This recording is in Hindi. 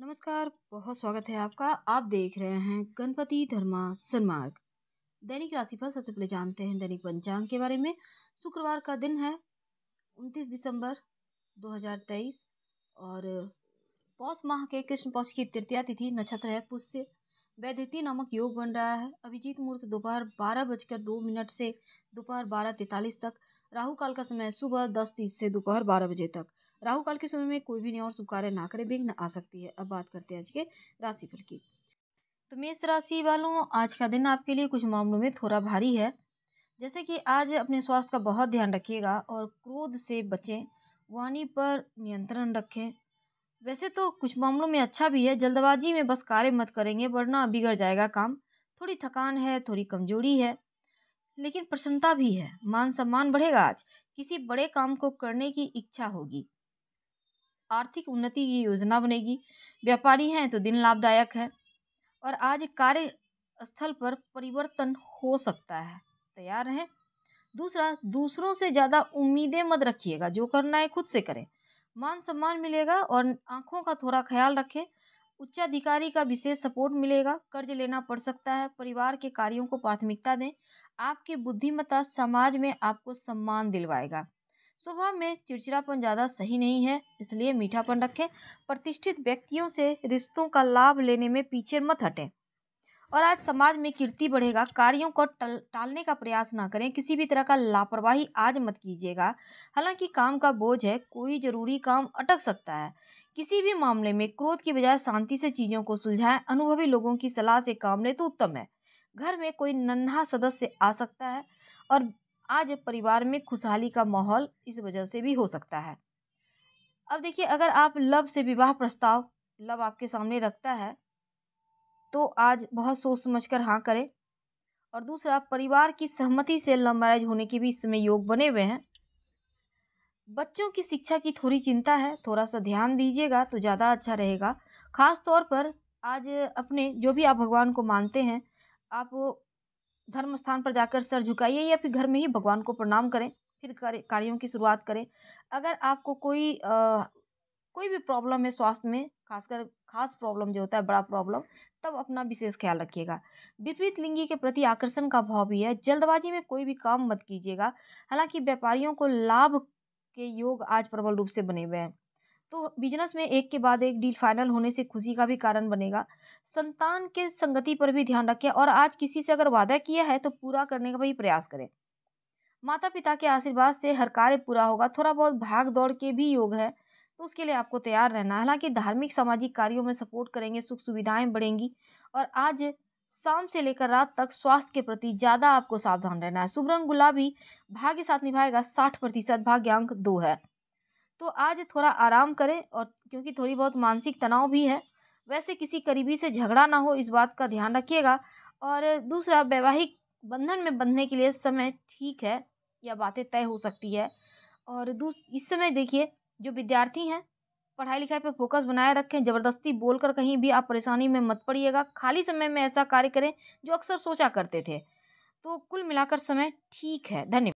नमस्कार बहुत स्वागत है आपका आप देख रहे हैं गणपति धर्मा सन्मार्ग दैनिक राशिफल सबसे पहले जानते हैं दैनिक पंचांग के बारे में शुक्रवार का दिन है 29 दिसंबर 2023 और पौष माह के कृष्ण पौष की तृतीया तिथि नक्षत्र है पुष्य वैद्यती नामक योग बन रहा है अभिजीत मुहूर्त दोपहर बारह बजकर दो मिनट से दोपहर बारह तैतालीस तक राहु काल का समय सुबह दस तीस से दोपहर बारह बजे तक राहु काल के समय में कोई भी नहीं और शुभ कार्य ना करे विघ्न आ सकती है अब बात करते हैं आज के राशिफल की तो मेष राशि वालों आज का दिन आपके लिए कुछ मामलों में थोड़ा भारी है जैसे कि आज अपने स्वास्थ्य का बहुत ध्यान रखिएगा और क्रोध से बचें वाणी पर नियंत्रण रखें वैसे तो कुछ मामलों में अच्छा भी है जल्दबाजी में बस कार्य मत करेंगे वरना बिगड़ जाएगा काम थोड़ी थकान है थोड़ी कमजोरी है लेकिन प्रसन्नता भी है मान सम्मान बढ़ेगा आज किसी बड़े काम को करने की इच्छा होगी आर्थिक उन्नति की योजना बनेगी व्यापारी हैं तो दिन लाभदायक है और आज कार्य स्थल पर परिवर्तन हो सकता है तैयार रहें दूसरा दूसरों से ज़्यादा उम्मीदें मत रखिएगा जो करना है खुद से करें मान सम्मान मिलेगा और आँखों का थोड़ा ख्याल रखें उच्चाधिकारी का विशेष सपोर्ट मिलेगा कर्ज लेना पड़ सकता है परिवार के कार्यों को प्राथमिकता दें आपकी बुद्धिमत्ता समाज में आपको सम्मान दिलवाएगा सुबह में चिड़चिड़ापन ज़्यादा सही नहीं है इसलिए मीठापन रखें प्रतिष्ठित व्यक्तियों से रिश्तों का लाभ लेने में पीछे मत हटें और आज समाज में कीर्ति बढ़ेगा कार्यों को टल, टालने का प्रयास ना करें किसी भी तरह का लापरवाही आज मत कीजिएगा हालांकि काम का बोझ है कोई ज़रूरी काम अटक सकता है किसी भी मामले में क्रोध की बजाय शांति से चीज़ों को सुलझाएं अनुभवी लोगों की सलाह से काम लें तो उत्तम है घर में कोई नन्हा सदस्य आ सकता है और आज परिवार में खुशहाली का माहौल इस वजह से भी हो सकता है अब देखिए अगर आप लव से विवाह प्रस्ताव लव आपके सामने रखता है तो आज बहुत सोच समझ कर हाँ करें और दूसरा परिवार की सहमति से लव मैरिज होने के भी इसमें योग बने हुए हैं बच्चों की शिक्षा की थोड़ी चिंता है थोड़ा सा ध्यान दीजिएगा तो ज़्यादा अच्छा रहेगा ख़ास तौर पर आज अपने जो भी आप भगवान को मानते हैं आप धर्म स्थान पर जाकर सर झुकाइए या फिर घर में ही भगवान को प्रणाम करें फिर कार्यों की शुरुआत करें अगर आपको कोई आ, कोई भी प्रॉब्लम है स्वास्थ्य में खासकर खास प्रॉब्लम जो होता है बड़ा प्रॉब्लम तब अपना विशेष ख्याल रखिएगा विपरीत लिंगी के प्रति आकर्षण का भाव भी है जल्दबाजी में कोई भी काम मत कीजिएगा हालांकि व्यापारियों को लाभ के योग आज प्रबल रूप से बने हुए हैं तो बिजनेस में एक के बाद एक डील फाइनल होने से खुशी का भी कारण बनेगा संतान के संगति पर भी ध्यान रखें और आज किसी से अगर वादा किया है तो पूरा करने का भी प्रयास करें माता पिता के आशीर्वाद से हर कार्य पूरा होगा थोड़ा बहुत भाग दौड़ के भी योग है तो उसके लिए आपको तैयार रहना हालांकि धार्मिक सामाजिक कार्यों में सपोर्ट करेंगे सुख सुविधाएं बढ़ेंगी और आज शाम से लेकर रात तक स्वास्थ्य के प्रति ज़्यादा आपको सावधान रहना है शुभ रंग गुलाबी भाग्य साथ निभाएगा साठ प्रतिशत भाग्यांक दो है तो आज थोड़ा आराम करें और क्योंकि थोड़ी बहुत मानसिक तनाव भी है वैसे किसी करीबी से झगड़ा ना हो इस बात का ध्यान रखिएगा और दूसरा वैवाहिक बंधन में बंधने के लिए समय ठीक है या बातें तय हो सकती है और इस समय देखिए जो विद्यार्थी हैं पढ़ाई लिखाई पर फोकस बनाए रखें ज़बरदस्ती बोलकर कहीं भी आप परेशानी में मत पड़िएगा खाली समय में ऐसा कार्य करें जो अक्सर सोचा करते थे तो कुल मिलाकर समय ठीक है धन्यवाद